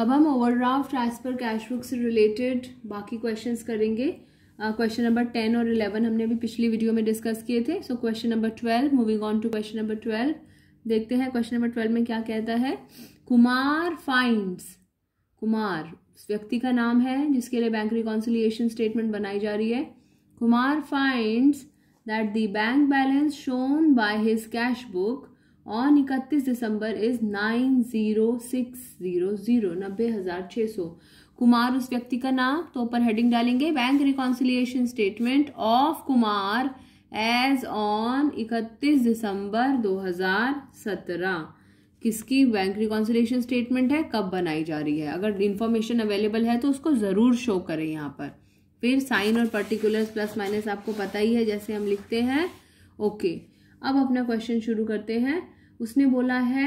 अब हम overdraft as per cash book से रिलेटेड बाकी क्वेश्चंस करेंगे क्वेश्चन नंबर टेन और इलेवन हमने अभी पिछली वीडियो में डिस्कस किए थे so question number twelve moving on to question number twelve देखते हैं क्वेश्चन नंबर ट्वेल्व में क्या कहता है कुमार फाइंड्स कुमार उस व्यक्ति का नाम है जिसके लिए बैंक रिकॉन्सिलियेशन स्टेटमेंट बनाई जा रही है Kumar finds that the bank balance shown by his cash book on इकतीस December is nine zero six zero zero नब्बे हजार छः सौ कुमार उस व्यक्ति का नाम तो ऊपर हेडिंग डालेंगे bank reconciliation statement of Kumar as on इकतीस दिसंबर दो हजार सत्रह किसकी बैंक रिकॉन्सिलेशन स्टेटमेंट है कब बनाई जा रही है अगर इन्फॉर्मेशन अवेलेबल है तो उसको ज़रूर शो करें यहाँ पर फिर साइन और पर्टिकुलर्स प्लस माइनस आपको पता ही है जैसे हम लिखते हैं ओके okay. अब अपना क्वेश्चन शुरू करते हैं उसने बोला है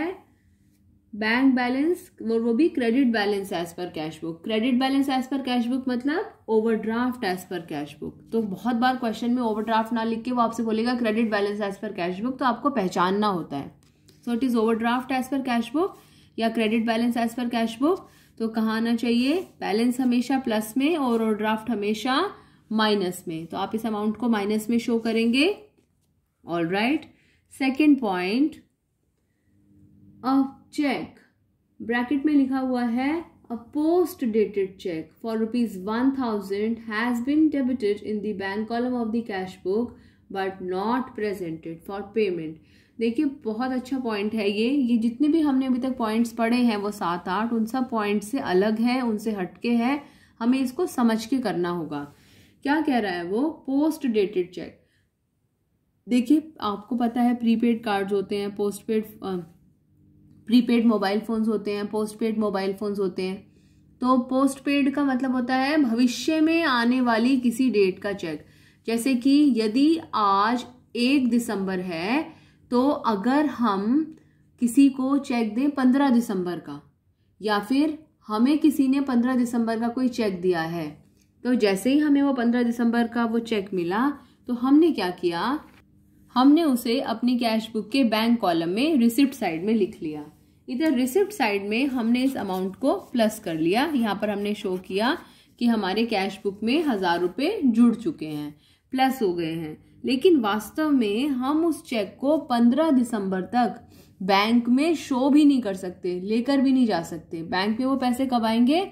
बैंक बैलेंस और वो भी credit balance as per cash book credit balance as per cash book मतलब overdraft as per cash book तो बहुत बार क्वेश्चन में ओवरड्राफ्ट ना लिख के वो आपसे बोलेगा credit balance as per cash book तो आपको पहचानना होता है so it is overdraft as per cash book या credit balance as per cash book तो कहा आना चाहिए बैलेंस हमेशा प्लस में और ओवरड्राफ्ट हमेशा माइनस में तो आप इस अमाउंट को माइनस में शो करेंगे all right second point a cheque bracket में लिखा हुआ है a post dated cheque for rupees one thousand has been debited in the bank column of the cash book but not presented for payment देखिए बहुत अच्छा point है ये ये जितने भी हमने अभी तक पॉइंट्स पढ़े हैं वो सात आठ उन सब पॉइंट से अलग है उनसे हटके है हमें इसको समझ के करना होगा क्या कह रहा है वो पोस्ट डेटेड चेक देखिए आपको पता है प्रीपेड कार्ड्स होते हैं पोस्टपेड प्रीपेड मोबाइल फ़ोन्स होते हैं पोस्टपेड मोबाइल फ़ोन्स होते हैं तो पोस्टपेड का मतलब होता है भविष्य में आने वाली किसी डेट का चेक जैसे कि यदि आज एक दिसंबर है तो अगर हम किसी को चेक दें पंद्रह दिसंबर का या फिर हमें किसी ने पंद्रह दिसंबर का कोई चेक दिया है तो जैसे ही हमें वो पंद्रह दिसंबर का वो चेक मिला तो हमने क्या किया हमने उसे अपनी कैश बुक के बैंक कॉलम में रिसिप्ट साइड में लिख लिया इधर रिसिप्ट साइड में हमने इस अमाउंट को प्लस कर लिया यहाँ पर हमने शो किया कि हमारे कैश बुक में हज़ार रुपये जुड़ चुके हैं प्लस हो गए हैं लेकिन वास्तव में हम उस चेक को पंद्रह दिसंबर तक बैंक में शो भी नहीं कर सकते लेकर भी नहीं जा सकते बैंक में वो पैसे कब आएंगे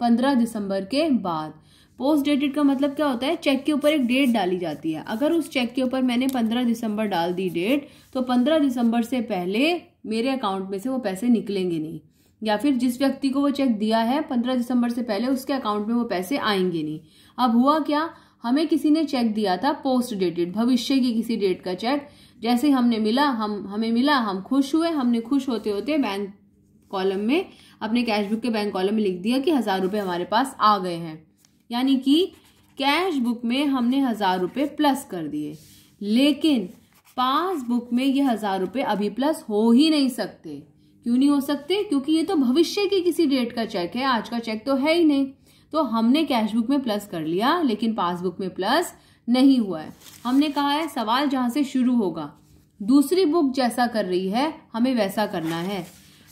पंद्रह दिसंबर के बाद पोस्ट डेटेड का मतलब क्या होता है चेक के ऊपर एक डेट डाली जाती है अगर उस चेक के ऊपर मैंने पंद्रह दिसंबर डाल दी डेट तो पंद्रह दिसंबर से पहले मेरे अकाउंट में से वो पैसे निकलेंगे नहीं या फिर जिस व्यक्ति को वो चेक दिया है पंद्रह दिसंबर से पहले उसके अकाउंट में वो पैसे आएंगे नहीं अब हुआ क्या हमें किसी ने चेक दिया था पोस्ट डेटेड भविष्य की किसी डेट का चेक जैसे हमने मिला हम हमें मिला हम खुश हुए हमने खुश होते होते बैंक कॉलम में अपने कैशबुक के बैंक कॉलम में लिख दिया कि हजार रुपये हमारे पास आ गए हैं यानी कि कैश बुक में हमने हजार रुपये प्लस कर दिए लेकिन पासबुक में ये हजार रुपये अभी प्लस हो ही नहीं सकते क्यों नहीं हो सकते क्योंकि ये तो भविष्य की किसी डेट का चेक है आज का चेक तो है ही नहीं तो हमने कैश बुक में प्लस कर लिया लेकिन पासबुक में प्लस नहीं हुआ है हमने कहा है सवाल जहां से शुरू होगा दूसरी बुक जैसा कर रही है हमें वैसा करना है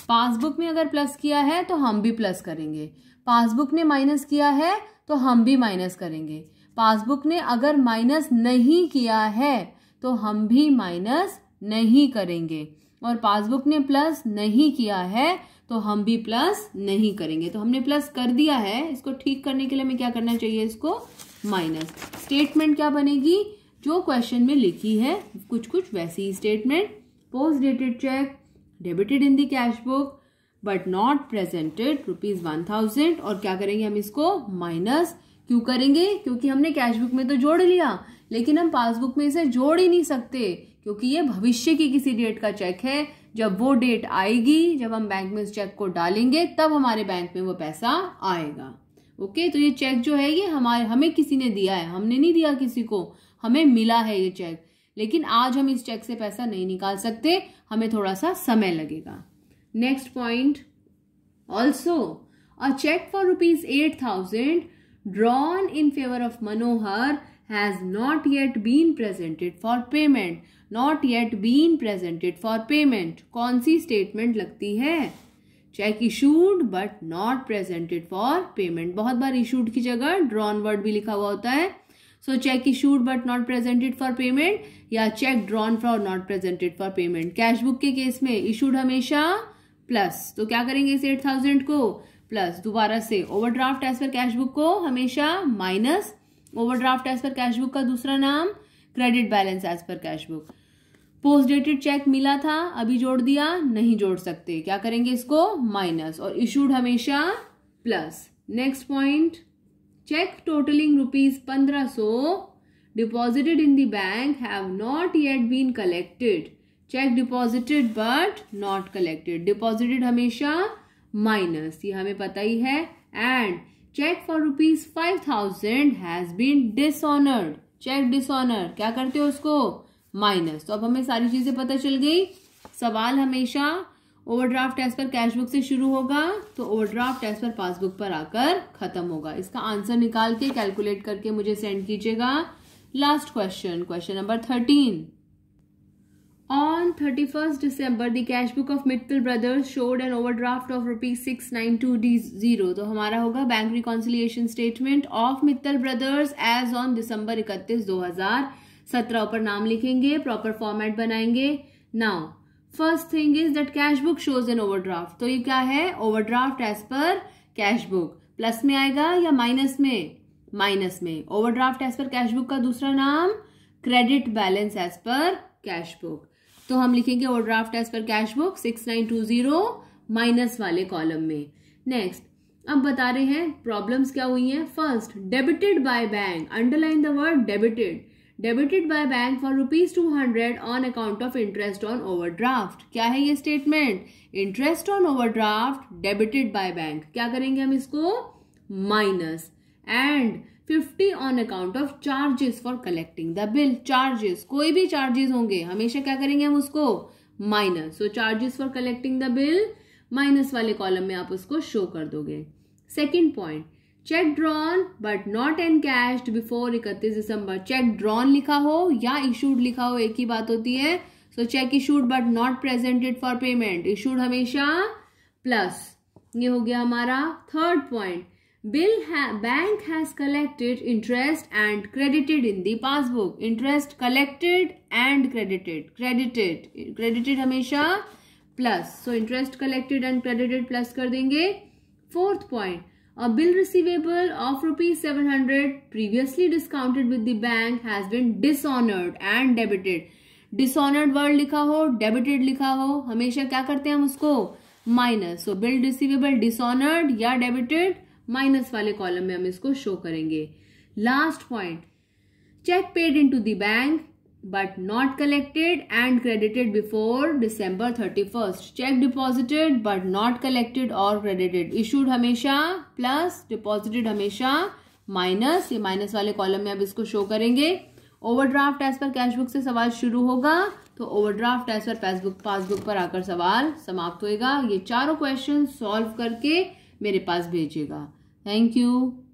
पासबुक में अगर प्लस किया है तो हम भी प्लस करेंगे पासबुक ने माइनस किया है तो हम भी माइनस करेंगे पासबुक ने अगर माइनस नहीं किया है तो हम भी माइनस नहीं करेंगे और पासबुक ने प्लस नहीं किया है तो हम भी प्लस नहीं करेंगे तो हमने प्लस कर दिया है इसको ठीक करने के लिए हमें क्या करना चाहिए इसको माइनस स्टेटमेंट क्या बनेगी जो क्वेश्चन में लिखी है कुछ कुछ वैसी ही statement post dated cheque debited in the cash book but not presented rupees one thousand और क्या करेंगे हम इसको माइनस क्यों करेंगे क्योंकि हमने कैश बुक में तो जोड़ लिया लेकिन हम पासबुक में इसे जोड़ ही नहीं सकते क्योंकि ये भविष्य की किसी डेट का चेक है जब वो डेट आएगी जब हम बैंक में उस चेक को डालेंगे तब हमारे बैंक में वो पैसा आएगा ओके तो ये चेक जो है ये हमारे हमें किसी ने दिया है हमने नहीं दिया किसी को हमें मिला है ये चेक लेकिन आज हम इस चेक से पैसा नहीं निकाल सकते हमें थोड़ा सा समय लगेगा next point also a cheque for rupees eight thousand drawn in favour of Manohar has not yet been presented for payment not yet been presented for payment कौन सी स्टेटमेंट लगती है cheque issued but not presented for payment बहुत बार issued की जगह drawn word भी लिखा हुआ होता है so cheque issued but not presented for payment या cheque drawn for not presented for payment cash book के केस में इशूड हमेशा प्लस तो क्या करेंगे इस एट थाउजेंड को प्लस दोबारा से overdraft as per cash book को हमेशा minus overdraft as per cash book का दूसरा नाम credit balance as per cash book post dated cheque मिला था अभी जोड़ दिया नहीं जोड़ सकते क्या करेंगे इसको माइनस और इशूड हमेशा plus next point cheque totalling rupees पंद्रह so deposited in the bank have not yet been collected cheque deposited but not collected deposited हमेशा माइनस ये हमें पता ही है and cheque for rupees five thousand has been dishonoured cheque dishonour क्या करते हो उसको माइनस तो अब हमें सारी चीजें पता चल गई सवाल हमेशा ओवरड्राफ्ट एज पर कैशबुक से शुरू होगा तो ओवरड्राफ्ट एज पर पासबुक पर आकर खत्म होगा इसका आंसर निकाल के कैलकुलेट करके मुझे सेंड कीजिएगा last question question number thirteen On 31st December, the cash book of Mittal Brothers showed an overdraft of rupees 692D0. तो हमारा होगा bank reconciliation statement of Mittal brothers as on December 31, 2017 ऊपर नाम लिखेंगे प्रॉपर फॉर्मेट बनाएंगे now first thing is that cash book shows an overdraft तो ये क्या है overdraft as per cash book plus में आएगा या माइनस में माइनस में overdraft as per cash book का दूसरा नाम credit balance as per cash book तो हम लिखेंगे overdraft as per cash book six nine two zero minus वाले कॉलम में नेक्स्ट अब बता रहे हैं प्रॉब्लम्स क्या हुई हैं first debited by bank underline the word debited debited by bank for rupees two hundred on account of interest on overdraft क्या है ये statement interest on overdraft debited by bank क्या करेंगे हम इसको minus and fifty on account of charges for collecting the bill charges कोई भी charges होंगे हमेशा क्या करेंगे हम उसको minus so charges for collecting the bill minus वाले कॉलम में आप उसको शो कर दोगे second point cheque drawn but not encashed before इकतीस दिसंबर चेक ड्रॉन लिखा हो या इशूड लिखा हो एक ही बात होती है so cheque issued but not presented for payment issued हमेशा प्लस ये हो गया हमारा third point Bill ha bank has collected interest and credited in the passbook. Interest collected and credited. Credited. Credited हमेशा plus. So interest collected and credited plus कर देंगे. Fourth point. A bill receivable of rupees 700 previously discounted with the bank has been dishonored and debited. Dishonored word लिखा हो debited लिखा हो हमेशा क्या करते हैं हम उसको minus so bill receivable dishonoured या डेबिटेड माइनस वाले कॉलम में हम इसको शो करेंगे last point cheque paid into bank but not collected and credited before December thirty first cheque deposited but not collected और क्रेडिटेड इशूड हमेशा plus deposited हमेशा minus ये माइनस वाले कॉलम में अब इसको शो करेंगे ओवरड्राफ्ट एज पर कैशबुक से सवाल शुरू होगा तो overdraft as per passbook passbook पर आकर सवाल समाप्त होएगा ये चारों क्वेश्चन सॉल्व करके मेरे पास भेजिएगा Thank you.